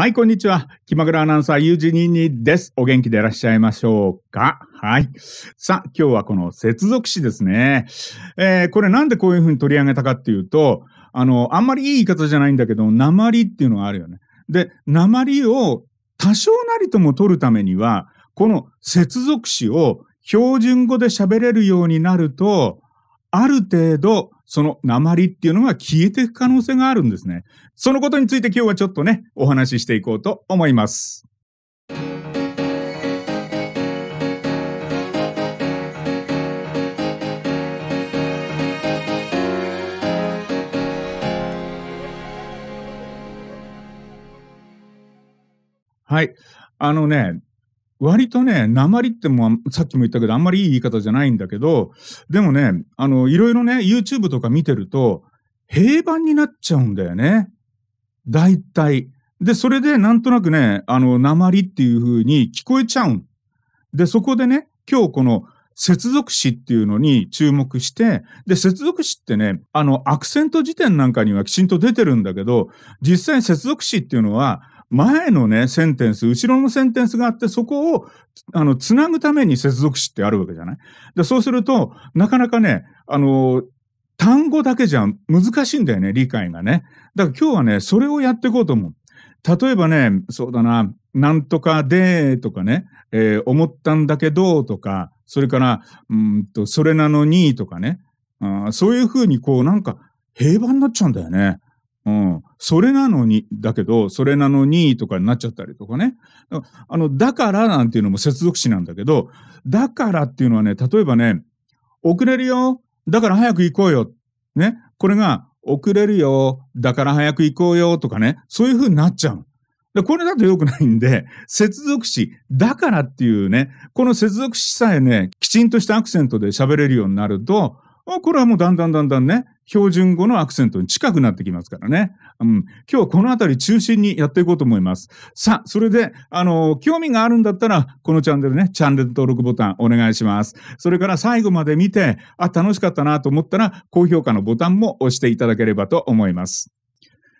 はい、こんにちは。気まぐれアナウンサー、ゆうじににです。お元気でいらっしゃいましょうかはい。さあ、今日はこの接続詞ですね。えー、これなんでこういうふうに取り上げたかっていうと、あの、あんまりいい言い方じゃないんだけど、鉛っていうのがあるよね。で、鉛を多少なりとも取るためには、この接続詞を標準語で喋れるようになると、ある程度、その鉛っていうのが消えていく可能性があるんですね。そのことについて今日はちょっとね、お話ししていこうと思います。はい。あのね、割とね、鉛ってもさっきも言ったけど、あんまりいい言い方じゃないんだけど、でもね、あの、いろいろね、YouTube とか見てると、平板になっちゃうんだよね。大体。で、それでなんとなくね、あの、鉛っていう風に聞こえちゃうん。で、そこでね、今日この接続詞っていうのに注目して、で、接続詞ってね、あの、アクセント辞典なんかにはきちんと出てるんだけど、実際接続詞っていうのは、前のね、センテンス、後ろのセンテンスがあって、そこを、あの、つなぐために接続詞ってあるわけじゃないで、そうすると、なかなかね、あの、単語だけじゃ難しいんだよね、理解がね。だから今日はね、それをやっていこうと思う。例えばね、そうだな、なんとかでとかね、えー、思ったんだけどとか、それから、うんと、それなのにとかね、あそういうふうにこうなんか平和になっちゃうんだよね。うん。それなのに、だけど、それなのにとかになっちゃったりとかね。あの、だからなんていうのも接続詞なんだけど、だからっていうのはね、例えばね、遅れるよ。だから早く行こうよ。ね。これが、遅れるよ。だから早く行こうよ。とかね。そういう風になっちゃう。でこれだと良くないんで、接続詞、だからっていうね、この接続詞さえね、きちんとしたアクセントで喋れるようになると、これはもうだんだんだんだんね、標準語のアクセントに近くなってきますからね。うん。今日はこのあたり中心にやっていこうと思います。さあ、それで、あのー、興味があるんだったら、このチャンネルね、チャンネル登録ボタンお願いします。それから最後まで見て、あ、楽しかったなと思ったら、高評価のボタンも押していただければと思います。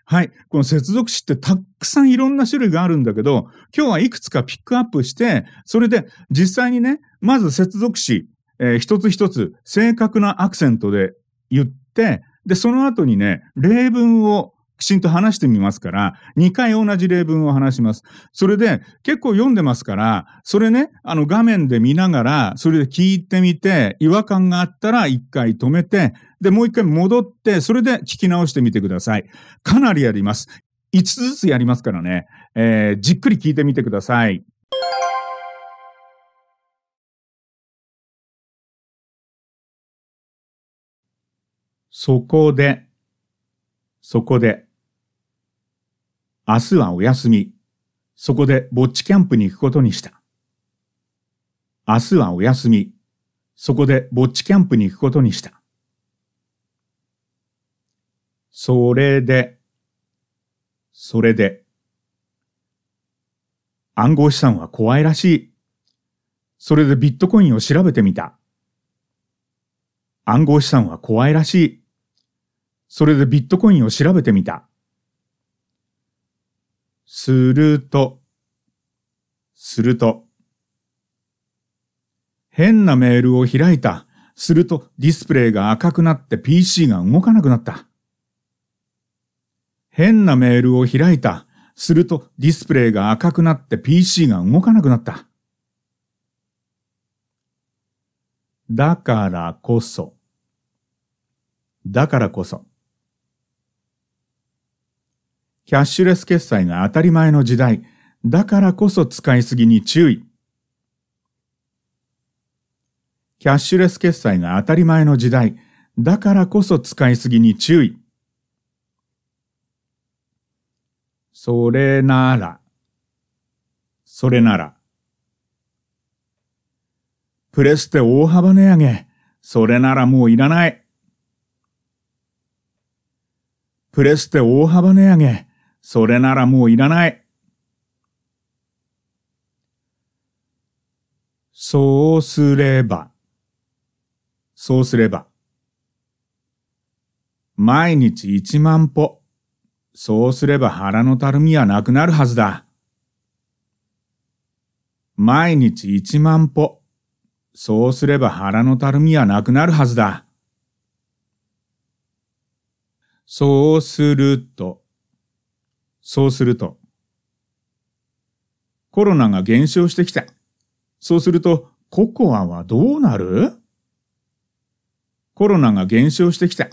はい。この接続詞ってたくさんいろんな種類があるんだけど、今日はいくつかピックアップして、それで実際にね、まず接続詞、えー、一つ一つ正確なアクセントで言って、で、その後にね、例文をきちんと話してみますから、2回同じ例文を話します。それで結構読んでますから、それね、あの画面で見ながら、それで聞いてみて、違和感があったら1回止めて、で、もう1回戻って、それで聞き直してみてください。かなりやります。5つずつやりますからね、えー、じっくり聞いてみてください。そこで、そこで。明日はお休み。そこでぼっちキャンプに行くことにした。明日はお休み。そこでぼっちキャンプに行くことにした。それで、それで。暗号資産は怖いらしい。それでビットコインを調べてみた。暗号資産は怖いらしい。それでビットコインを調べてみた。すると、すると、変なメールを開いた。するとディスプレイが赤くなって PC が動かなくなった。変なメールを開いた。するとディスプレイが赤くなって PC が動かなくなった。だからこそ。だからこそ。キャッシュレス決済が当たり前の時代、だからこそ使いすぎに注意。キャッシュレス決済が当たり前の時代、だからこそ使いすぎに注意。それなら、それなら。プレステ大幅値上げ。それならもういらない。プレステ大幅値上げ。それならもういらない。そうすれば、そうすれば、毎日一万歩、そうすれば腹のたるみはなくなるはずだ。毎日一万歩、そうすれば腹のたるみはなくなるはずだ。そうすると、そうすると、コロナが減少してきた。そうすると、ココアはどうなるコロナが減少してきた。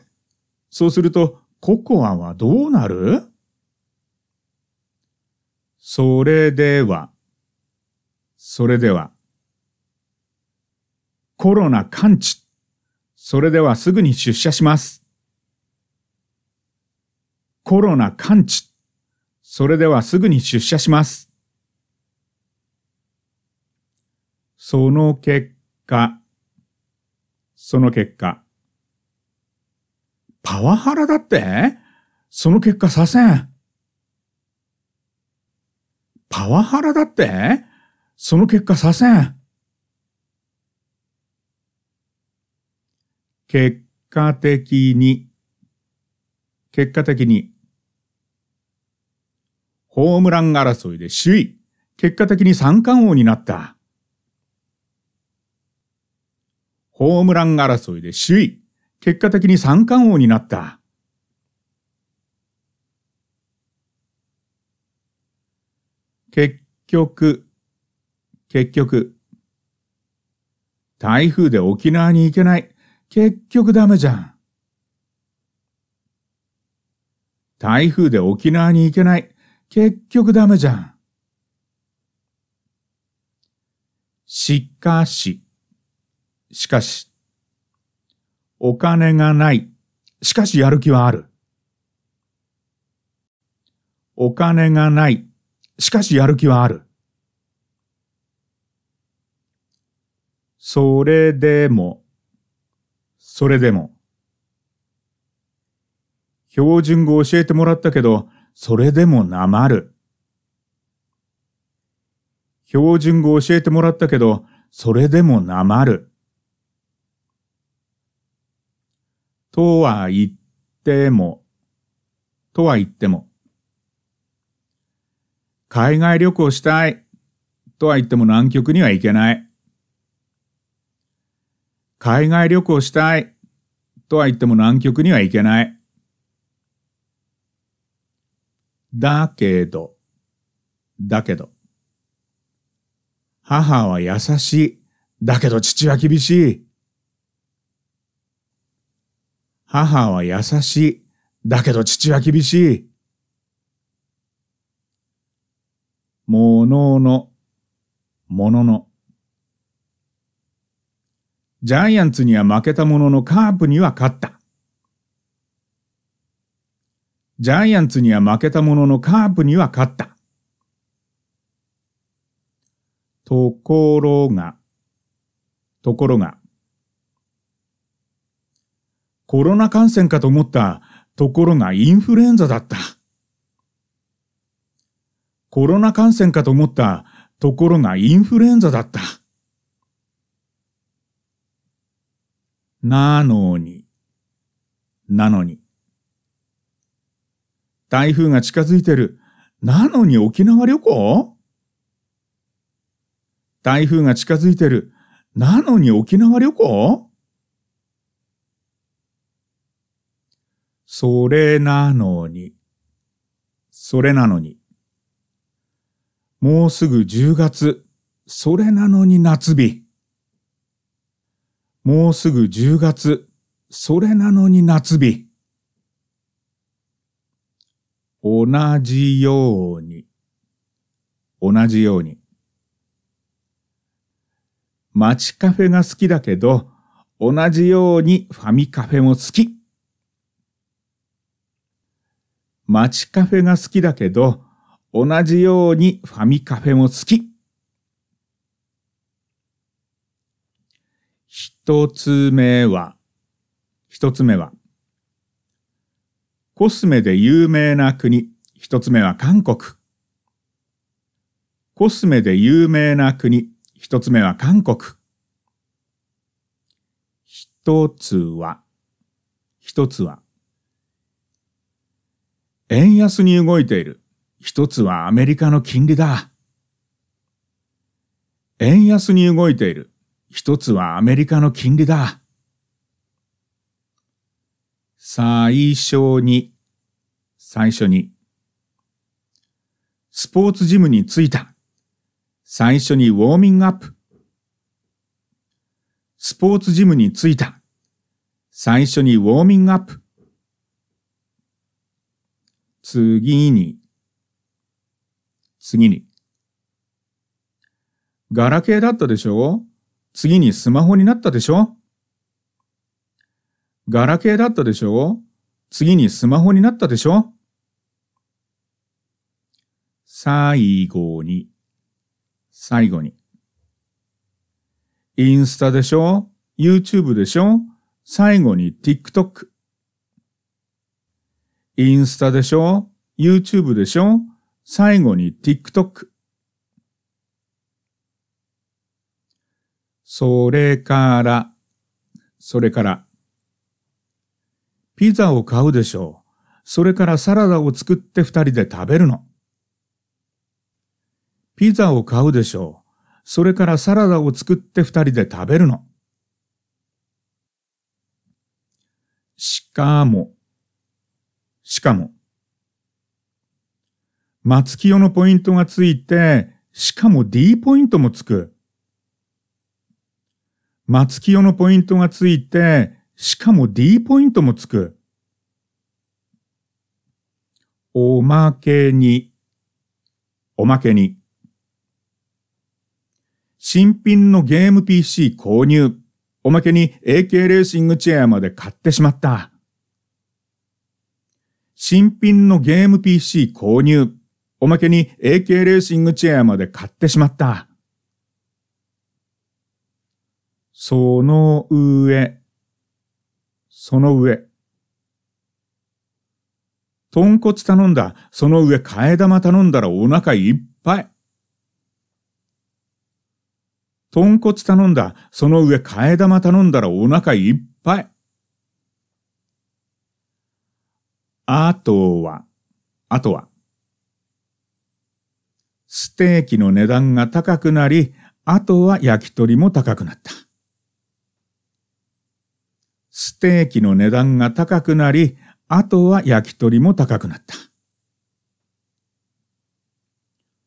そうすると、ココアはどうなるそれでは、それでは、コロナ完治。それではすぐに出社します。コロナ完治。それではすぐに出社します。その結果、その結果。パワハラだってその結果させん。パワハラだってその結果させん。結果的に、結果的に、ホームラン争いで首位、結果的に三冠王になった。ホームラン争いで首位、結果的に三冠王になった。結局、結局、台風で沖縄に行けない。結局ダメじゃん。台風で沖縄に行けない。結局ダメじゃん。しかし、しかし、お金がない。しかしやる気はある。お金がない。しかしやる気はある。それでも、それでも。標準語教えてもらったけど、それでもなまる。標準語教えてもらったけど、それでもなまる。とは言っても、とは言っても。海外旅行したい。とは言っても南極には行けない。海外旅行したい。とは言っても南極には行けない。だけど、だけど。母は優しい。だけど父は厳しい。母は優しい。だけど父は厳しい。ものの、ものの。ジャイアンツには負けたもののカープには勝った。ジャイアンツには負けたもののカープには勝った。ところが、ところが、コロナ感染かと思ったところがインフルエンザだった。コロナ感染かと思ったところがインフルエンザだった。なのに、なのに。台風が近づいてる。なのに沖縄旅行台風が近づいてる。なのに沖縄旅行それなのに。それなのに。もうすぐ10月。それなのに夏日。もうすぐ10月。それなのに夏日。同じように、同じように。街カフェが好きだけど、同じようにファミカフェも好き。街カフェが好きだけど、同じようにファミカフェも好き。一つ目は、一つ目は、コスメで有名な国。一つ目は韓国。コスメで有名な国。一つ目は韓国。一つは、一つは。円安に動いている。一つはアメリカの金利だ。円安に動いている。一つはアメリカの金利だ。最初に、最初に。スポーツジムに着いた。最初にウォーミングアップ。スポーツジムに着いた。最初にウォーミングアップ。次に、次に。ガラケーだったでしょ次にスマホになったでしょガラケーだったでしょ次にスマホになったでしょ最後に、最後に。インスタでしょ ?YouTube でしょ最後に TikTok。インスタでしょ ?YouTube でしょ最後に TikTok。それから、それから。ピザを買うでしょう。それからサラダを作って二人で食べるの。ピザを買うでしょう。それからサラダを作って二人で食べるの。しかも、しかも。松清のポイントがついて、しかも D ポイントもつく。松清のポイントがついて、しかも D ポイントもつく。おまけに、おまけに。新品のゲーム PC 購入。おまけに AK レーシングチェアまで買ってしまった。新品のゲーム PC 購入。おまけに AK レーシングチェアまで買ってしまった。その上、その上。豚骨頼んだ、その上替え玉頼んだらお腹いっぱい。豚骨頼んだ、その上替え玉頼んだらお腹いっぱい。あとは、あとは。ステーキの値段が高くなり、あとは焼き鳥も高くなった。ステーキの値段が高くなり、あとは焼き鳥も高くなった。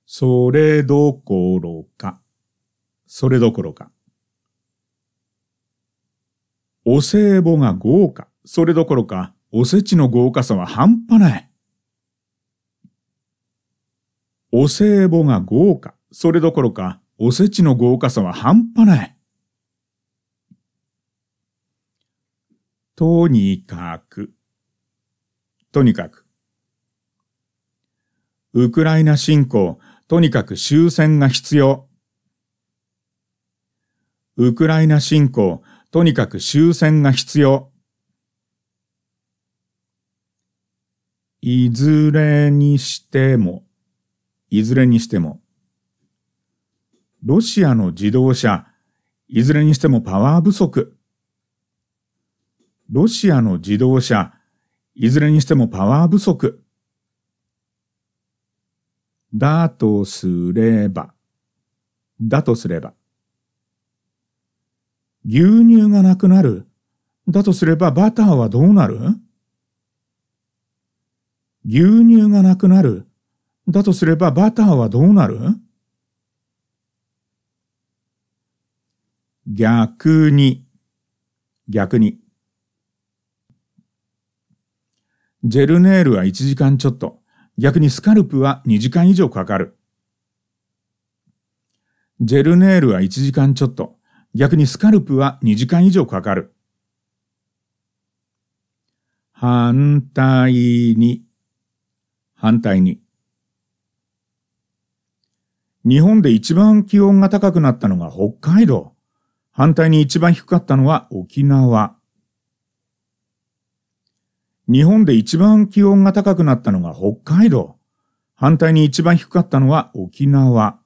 それどころか、それどころか。お歳暮が豪華、それどころか、おせちの豪華さは半端ない。お歳暮が豪華、それどころか、おせちの豪華さは半端ない。とにかく。とにかく。ウクライナ侵攻、とにかく終戦が必要。ウクライナ侵攻、とにかく終戦が必要。いずれにしても、いずれにしても。ロシアの自動車、いずれにしてもパワー不足。ロシアの自動車、いずれにしてもパワー不足。だとすれば、だとすれば。牛乳がなくなる。だとすればバターはどうなる牛乳がなくなる。だとすればバターはどうなる逆に、逆に。ジェルネイルは1時間ちょっと、逆にスカルプは2時間以上かかる。ジェルネイルは1時間ちょっと、逆にスカルプは2時間以上かかる。反対に、反対に。日本で一番気温が高くなったのが北海道。反対に一番低かったのは沖縄。日本で一番気温が高くなったのが北海道。反対に一番低かったのは沖縄。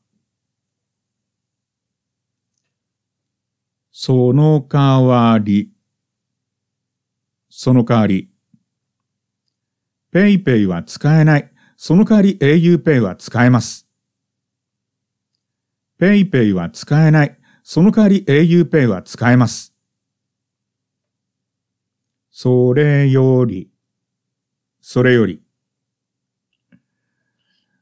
その代わり。その代わり。ペイペイは使えない。その代わり auPay は使えます。ペイペイは使えない。その代わり auPay は使えます。それより。それより。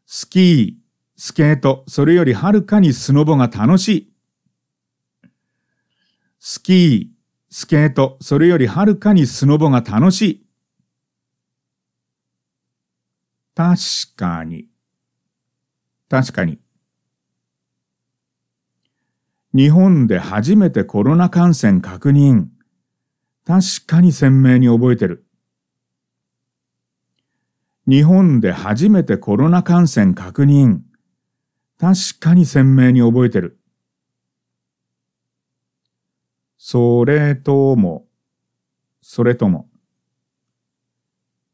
スキー、スケート、それよりはるかにスノボが楽しい。スキー、スケート、それよりはるかにスノボが楽しい。確かに。確かに。日本で初めてコロナ感染確認。確かに鮮明に覚えてる。日本で初めてコロナ感染確認。確かに鮮明に覚えてる。それとも、それとも。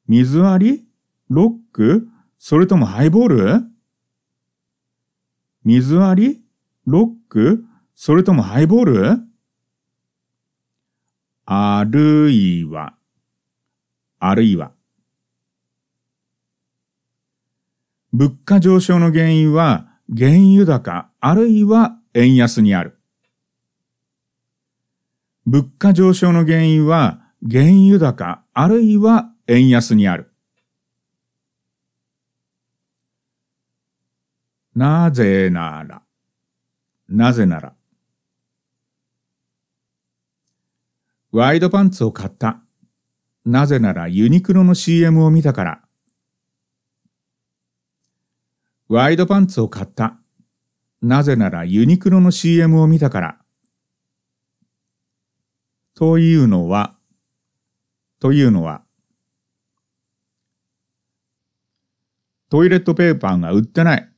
水割りロックそれともハイボール水割りロックそれともハイボールあるいは、あるいは。物価上昇の原因は原油高あるいは円安にある。物価上昇の原因は原油高あるいは円安にある。なぜなら、なぜなら。ワイドパンツを買った。なぜならユニクロの CM を見たから。ワイドパンツを買った。なぜならユニクロの CM を見たから。というのは、というのは、トイレットペーパーが売ってない。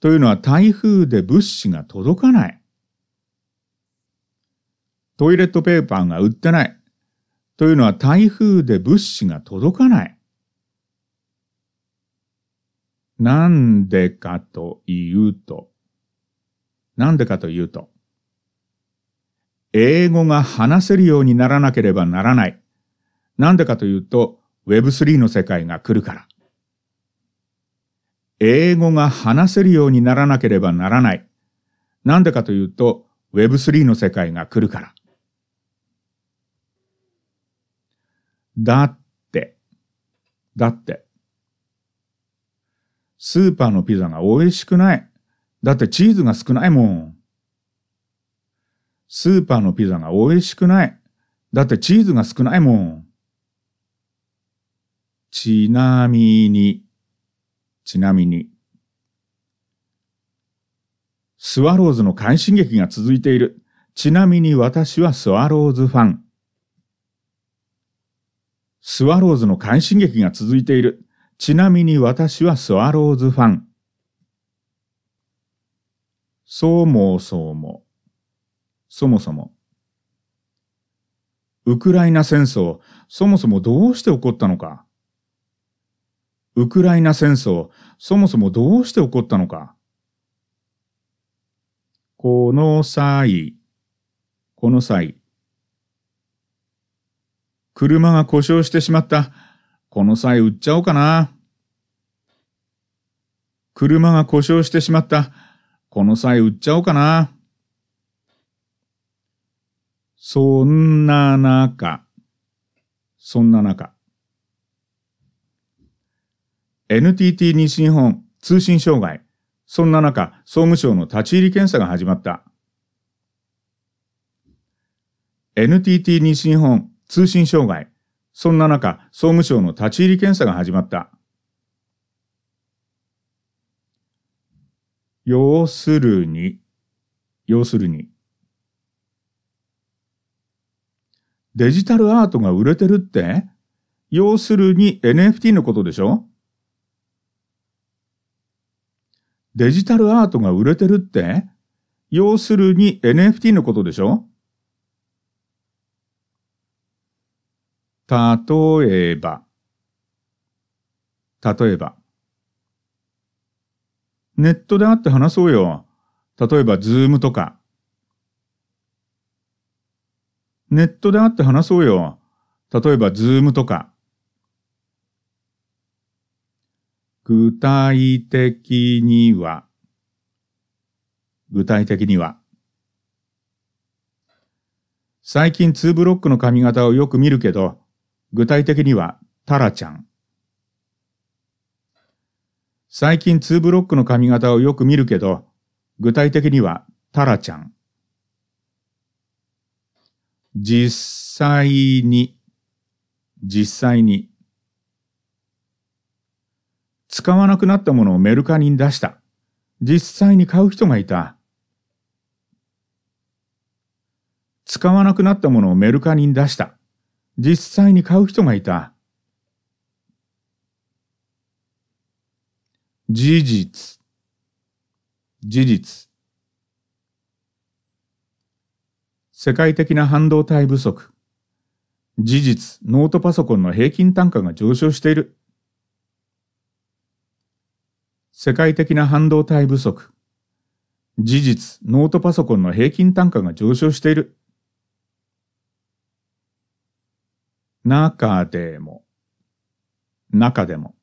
というのは台風で物資が届かない。トイレットペーパーが売ってない。というのは台風で物資が届かない。なんでかというと、なんでかというと、英語が話せるようにならなければならない。なんでかというと、Web3 の世界が来るから。英語が話せるようにならなければならない。なんでかというと、Web3 の世界が来るから。だって、だって、スーパーのピザが美味しくない。だってチーズが少ないもん。スーパーのピザが美味しくない。だってチーズが少ないもん。ちなみに、ちなみに。スワローズの快進撃が続いている。ちなみに私はスワローズファン。スワローズの快進撃が続いている。ちなみに私はスワローズファン。そうもそうも。そもそも。ウクライナ戦争、そもそもどうして起こったのか。ウクライナ戦争、そもそもどうして起こったのか。この際、この際、車が故障してしまった。この際売っちゃおうかな。車が故障してしまった。この際売っちゃおうかな。そんな中、そんな中。NTT 西日本通信障害。そんな中、総務省の立ち入り検査が始まった。NTT 西日本通信障害。そんな中、総務省の立ち入り検査が始まった。要するに、要するに、デジタルアートが売れてるって要するに NFT のことでしょデジタルアートが売れてるって要するに NFT のことでしょ例えば、例えば。ネットで会って話そうよ。例えば、ズームとか。ネットで会って話そうよ。例えば、ズームとか。具体的には、具体的には。最近ツーブロックの髪型をよく見るけど、具体的には、タラちゃん。最近2ブロックの髪型をよく見るけど、具体的には、タラちゃん。実際に、実際に。使わなくなったものをメルカリに出した。実際に買う人がいた。使わなくなったものをメルカリに出した。実際に買う人がいた。事実、事実。世界的な半導体不足。事実、ノートパソコンの平均単価が上昇している。世界的な半導体不足。事実、ノートパソコンの平均単価が上昇している。中でも、中でも。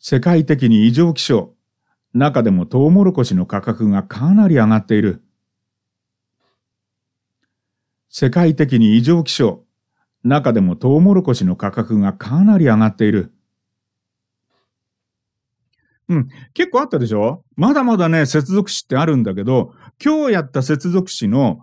世界的に異常気象。中でもトウモロコシの価格がかなり上がっている。世界的に異常気象。中でもトウモロコシの価格がかなり上がっている。うん、結構あったでしょまだまだね、接続詞ってあるんだけど、今日やった接続詞の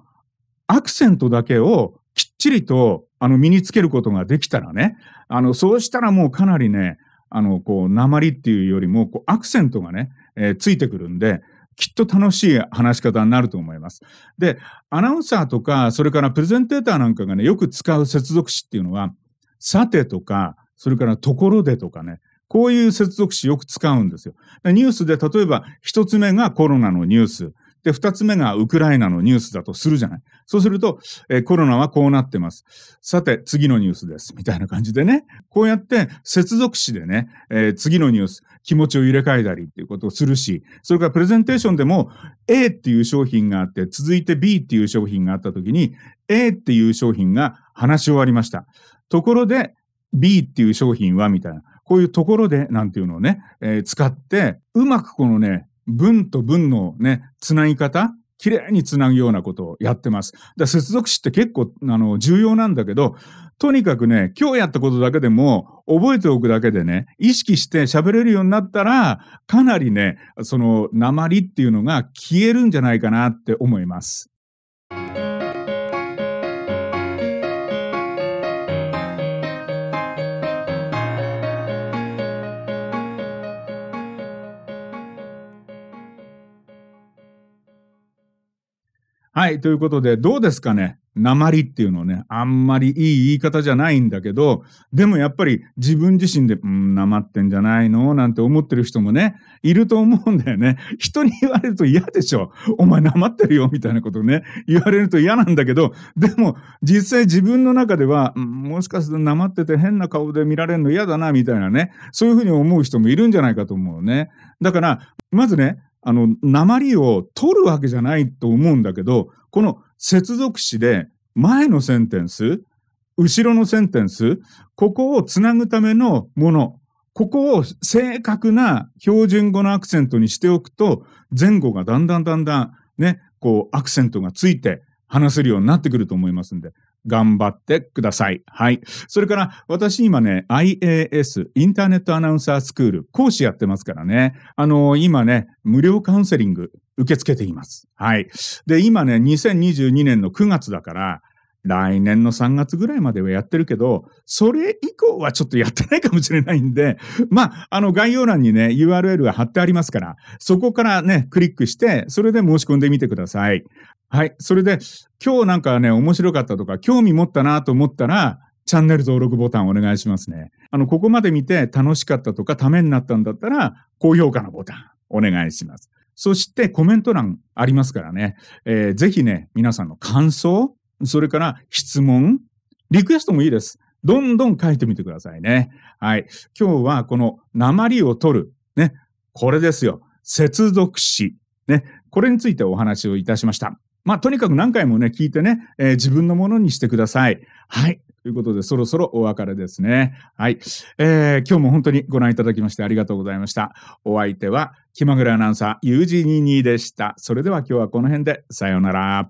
アクセントだけをちりと、あの、身につけることができたらね、あの、そうしたらもうかなりね、あの、こう、鉛っていうよりも、こう、アクセントがね、えー、ついてくるんで、きっと楽しい話し方になると思います。で、アナウンサーとか、それからプレゼンテーターなんかがね、よく使う接続詞っていうのは、さてとか、それからところでとかね、こういう接続詞よく使うんですよ。ニュースで、例えば、一つ目がコロナのニュース。で、二つ目がウクライナのニュースだとするじゃない。そうすると、えー、コロナはこうなってます。さて、次のニュースです。みたいな感じでね。こうやって接続詞でね、えー、次のニュース、気持ちを入れ替えたりっていうことをするし、それからプレゼンテーションでも A っていう商品があって、続いて B っていう商品があった時に、A っていう商品が話し終わりました。ところで、B っていう商品はみたいな。こういうところでなんていうのをね、えー、使って、うまくこのね、文と文のね、つなぎ方綺麗につなぐようなことをやってます。だ接続詞って結構、あの、重要なんだけど、とにかくね、今日やったことだけでも、覚えておくだけでね、意識して喋れるようになったら、かなりね、その、鉛っていうのが消えるんじゃないかなって思います。はい、ということで、どうですかね鉛っていうのね、あんまりいい言い方じゃないんだけど、でもやっぱり自分自身で、うん、鉛ってんじゃないのなんて思ってる人もね、いると思うんだよね。人に言われると嫌でしょ。お前鉛ってるよ、みたいなことね、言われると嫌なんだけど、でも実際自分の中では、うん、もしかすると鉛ってて変な顔で見られるの嫌だな、みたいなね、そういうふうに思う人もいるんじゃないかと思うね。だから、まずね、あの、鉛を取るわけじゃないと思うんだけど、この接続詞で前のセンテンス、後ろのセンテンス、ここをつなぐためのもの、ここを正確な標準語のアクセントにしておくと、前後がだんだんだんだんね、こうアクセントがついて話せるようになってくると思いますんで、頑張ってください。はい。それから、私今ね、IAS、インターネットアナウンサースクール、講師やってますからね。あのー、今ね、無料カウンセリング受け付けています。はい。で、今ね、2022年の9月だから、来年の3月ぐらいまではやってるけど、それ以降はちょっとやってないかもしれないんで、まあ、あの概要欄にね、URL が貼ってありますから、そこからね、クリックして、それで申し込んでみてください。はい。それで、今日なんかね、面白かったとか、興味持ったなと思ったら、チャンネル登録ボタンお願いしますね。あの、ここまで見て楽しかったとか、ためになったんだったら、高評価のボタンお願いします。そしてコメント欄ありますからね、えー、ぜひね、皆さんの感想、それから質問、リクエストもいいです。どんどん書いてみてくださいね。はい。今日はこの鉛を取る。ね。これですよ。接続詞。ね。これについてお話をいたしました。まあ、とにかく何回もね、聞いてね、えー、自分のものにしてください。はい。ということで、そろそろお別れですね。はい。えー、今日も本当にご覧いただきましてありがとうございました。お相手は、気まぐれアナウンサー、ユージニニでした。それでは今日はこの辺で、さようなら。